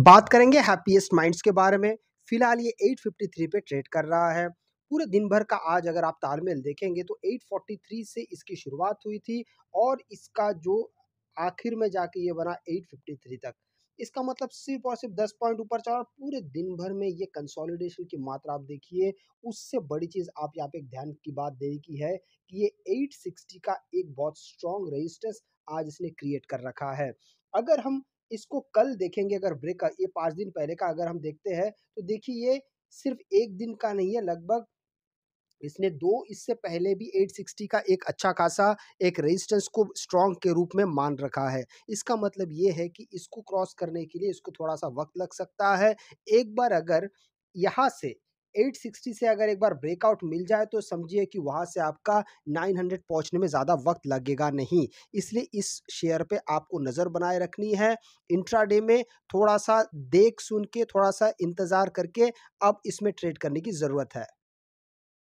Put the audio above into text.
बात करेंगे happiest minds के बारे में फिलहाल ये 853 पे ट्रेड कर रहा है पूरे दिन भर का आज अगर आप तालमेल देखेंगे तो 843 से इसकी शुरुआत हुई थी और इसका जो आखिर में जाके ये बना 853 तक इसका मतलब सिर्फ और सिर्फ दस पॉइंट ऊपर चढ़ा पूरे दिन भर में ये कंसोलिडेशन की मात्रा आप देखिए उससे बड़ी चीज़ आप यहाँ पे ध्यान की बात दे की है कि ये 860 का एक बहुत स्ट्रॉन्ग रेजिस्टेंस आज इसने क्रिएट कर रखा है अगर हम इसको कल देखेंगे अगर ब्रेक का ये पाँच दिन पहले का अगर हम देखते हैं तो देखिए ये सिर्फ एक दिन का नहीं है लगभग इसने दो इससे पहले भी 860 का एक अच्छा खासा एक रेजिस्टेंस को स्ट्रॉन्ग के रूप में मान रखा है इसका मतलब ये है कि इसको क्रॉस करने के लिए इसको थोड़ा सा वक्त लग सकता है एक बार अगर यहाँ से 860 से अगर एक बार ब्रेकआउट मिल जाए तो समझिए कि वहाँ से आपका 900 पहुँचने में ज़्यादा वक्त लगेगा नहीं इसलिए इस शेयर पे आपको नज़र बनाए रखनी है इंट्राडे में थोड़ा सा देख सुन के थोड़ा सा इंतज़ार करके अब इसमें ट्रेड करने की ज़रूरत है